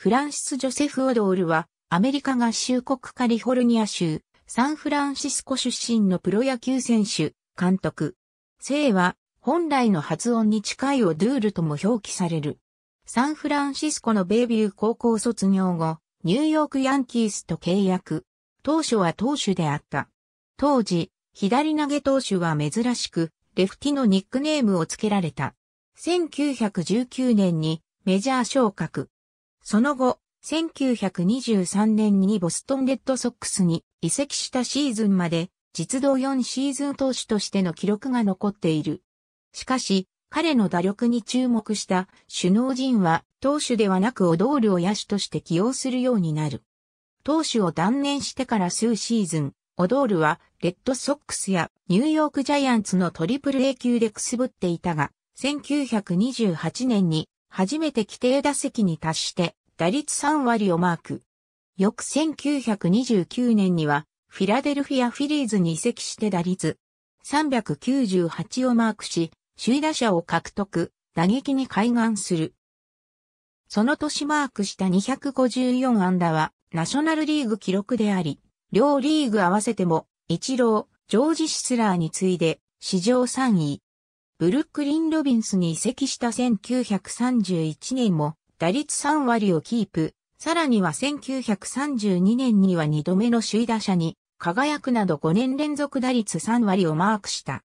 フランシス・ジョセフ・オドールは、アメリカ合衆国カリフォルニア州、サンフランシスコ出身のプロ野球選手、監督。姓は、本来の発音に近いオドゥールとも表記される。サンフランシスコのベイビュー高校卒業後、ニューヨークヤンキースと契約。当初は投手であった。当時、左投げ投手は珍しく、レフティのニックネームを付けられた。1919年にメジャー昇格。その後、1923年にボストンレッドソックスに移籍したシーズンまで実動4シーズン投手としての記録が残っている。しかし、彼の打力に注目した首脳陣は投手ではなくオドールを野手として起用するようになる。投手を断念してから数シーズン、オドールはレッドソックスやニューヨークジャイアンツのトリプル A 級でくすぶっていたが、1928年に初めて規定打席に達して打率3割をマーク。翌1929年にはフィラデルフィアフィリーズに移籍して打率398をマークし、首位打者を獲得、打撃に開眼する。その年マークした254安打はナショナルリーグ記録であり、両リーグ合わせても、イチロー、ジョージ・シスラーに次いで、史上3位。ブルックリン・ロビンスに移籍した1931年も打率3割をキープ、さらには1932年には2度目の首位打者に輝くなど5年連続打率3割をマークした。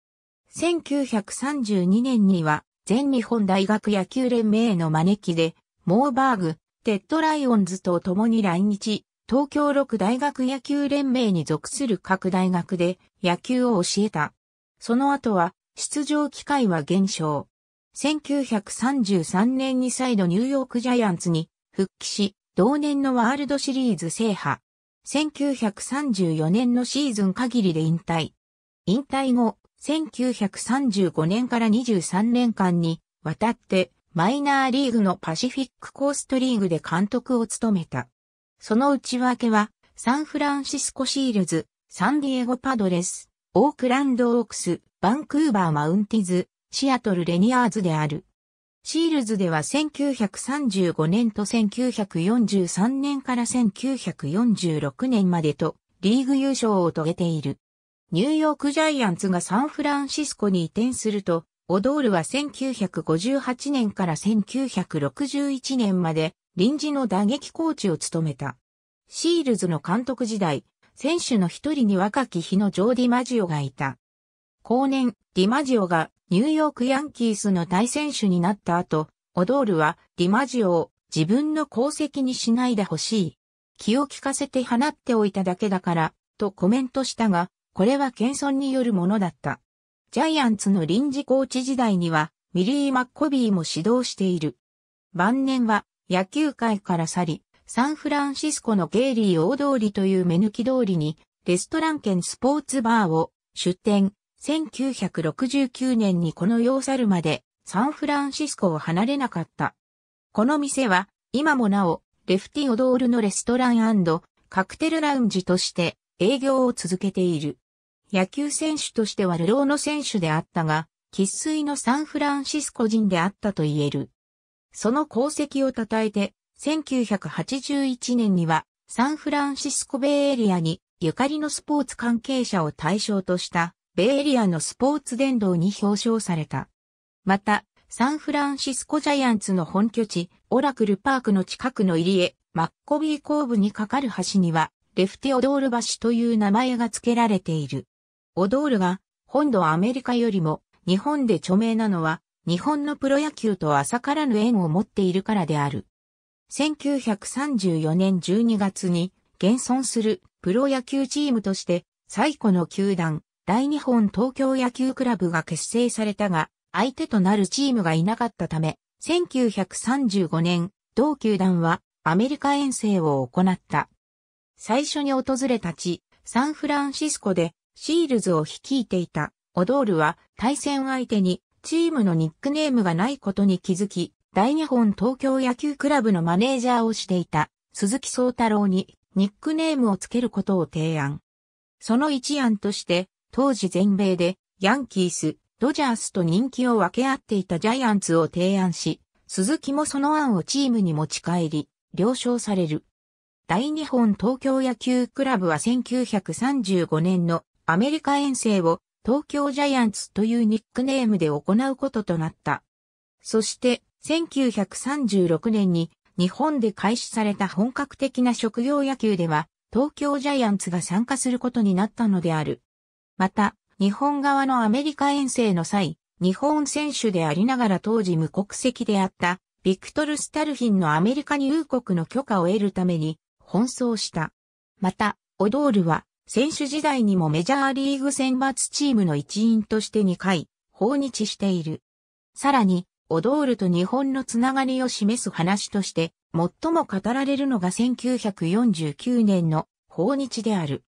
1932年には全日本大学野球連盟への招きで、モーバーグ、テッドライオンズと共に来日、東京六大学野球連盟に属する各大学で野球を教えた。その後は出場機会は減少。1933年に再度ニューヨークジャイアンツに復帰し、同年のワールドシリーズ制覇。1934年のシーズン限りで引退。引退後、1935年から23年間に渡ってマイナーリーグのパシフィックコーストリーグで監督を務めた。その内訳はサンフランシスコシールズ、サンディエゴパドレス、オークランドオークス、バンクーバーマウンティズ、シアトルレニアーズである。シールズでは1935年と1943年から1946年までとリーグ優勝を遂げている。ニューヨークジャイアンツがサンフランシスコに移転すると、オドールは1958年から1961年まで臨時の打撃コーチを務めた。シールズの監督時代、選手の一人に若き日のジョーディ・マジオがいた。後年、ディマジオがニューヨークヤンキースの大選手になった後、オドールはディマジオを自分の功績にしないでほしい。気を利かせて放っておいただけだから、とコメントしたが、これは謙遜によるものだった。ジャイアンツの臨時コーチ時代には、ミリー・マッコビーも指導している。晩年は野球界から去り、サンフランシスコのゲイリー大通りという目抜き通りに、レストラン兼スポーツバーを出店、1969年にこの世を去るまでサンフランシスコを離れなかった。この店は今もなおレフティオドールのレストランカクテルラウンジとして営業を続けている。野球選手としてはルローの選手であったが、喫水のサンフランシスコ人であったと言える。その功績を称えて、1981年にはサンフランシスコベイエリアにゆかりのスポーツ関係者を対象としたベイエリアのスポーツ殿堂に表彰された。また、サンフランシスコジャイアンツの本拠地、オラクルパークの近くの入り江、マッコビー後部に架かる橋には、レフテオドール橋という名前が付けられている。オドールが、本土アメリカよりも、日本で著名なのは、日本のプロ野球と浅からぬ縁を持っているからである。1934年12月に、現存するプロ野球チームとして、最古の球団、大日本東京野球クラブが結成されたが、相手となるチームがいなかったため、1935年、同球団はアメリカ遠征を行った。最初に訪れた地、サンフランシスコでシールズを率いていたオドールは対戦相手にチームのニックネームがないことに気づき、大日本東京野球クラブのマネージャーをしていた鈴木宗太郎にニックネームをつけることを提案。その一案として当時全米でヤンキース、ドジャースと人気を分け合っていたジャイアンツを提案し、鈴木もその案をチームに持ち帰り、了承される。大日本東京野球クラブは1935年のアメリカ遠征を東京ジャイアンツというニックネームで行うこととなった。そして1936年に日本で開始された本格的な職業野球では東京ジャイアンツが参加することになったのである。また、日本側のアメリカ遠征の際、日本選手でありながら当時無国籍であった、ビクトル・スタルヒンのアメリカ入国の許可を得るために、奔走した。また、オドールは、選手時代にもメジャーリーグ選抜チームの一員として2回、訪日している。さらに、オドールと日本のつながりを示す話として、最も語られるのが1949年の訪日である。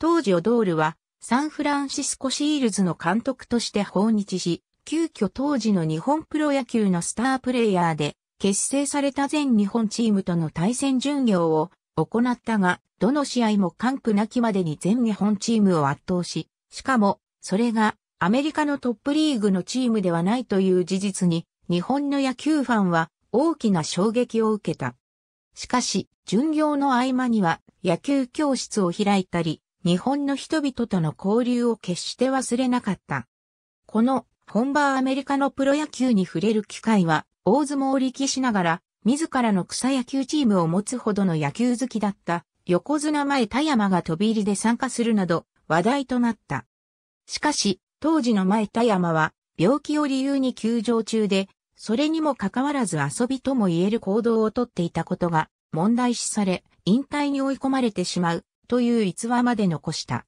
当時オドールはサンフランシスコシールズの監督として訪日し、急遽当時の日本プロ野球のスタープレイヤーで、結成された全日本チームとの対戦巡業を行ったが、どの試合も完膚なきまでに全日本チームを圧倒し、しかも、それがアメリカのトップリーグのチームではないという事実に、日本の野球ファンは大きな衝撃を受けた。しかし、巡業の合間には野球教室を開いたり、日本の人々との交流を決して忘れなかった。この本場アメリカのプロ野球に触れる機会は大相撲を力しながら自らの草野球チームを持つほどの野球好きだった横綱前田山が飛び入りで参加するなど話題となった。しかし当時の前田山は病気を理由に休場中でそれにもかかわらず遊びとも言える行動をとっていたことが問題視され引退に追い込まれてしまうという逸話まで残した。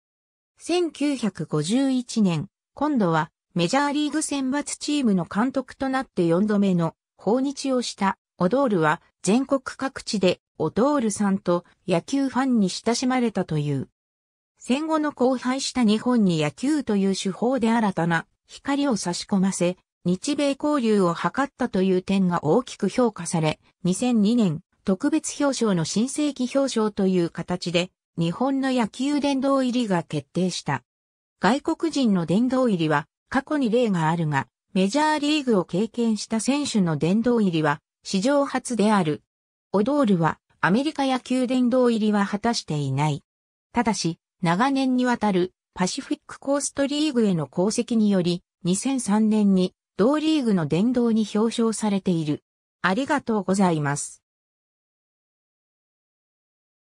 1951年、今度はメジャーリーグ選抜チームの監督となって4度目の訪日をしたオドールは全国各地でオドールさんと野球ファンに親しまれたという。戦後の荒廃した日本に野球という手法で新たな光を差し込ませ、日米交流を図ったという点が大きく評価され、2002年特別表彰の新世紀表彰という形で日本の野球殿堂入りが決定した。外国人の殿堂入りは過去に例があるが、メジャーリーグを経験した選手の殿堂入りは史上初である。オドールはアメリカ野球殿堂入りは果たしていない。ただし、長年にわたるパシフィックコーストリーグへの功績により、2003年に同リーグの殿堂に表彰されている。ありがとうございます。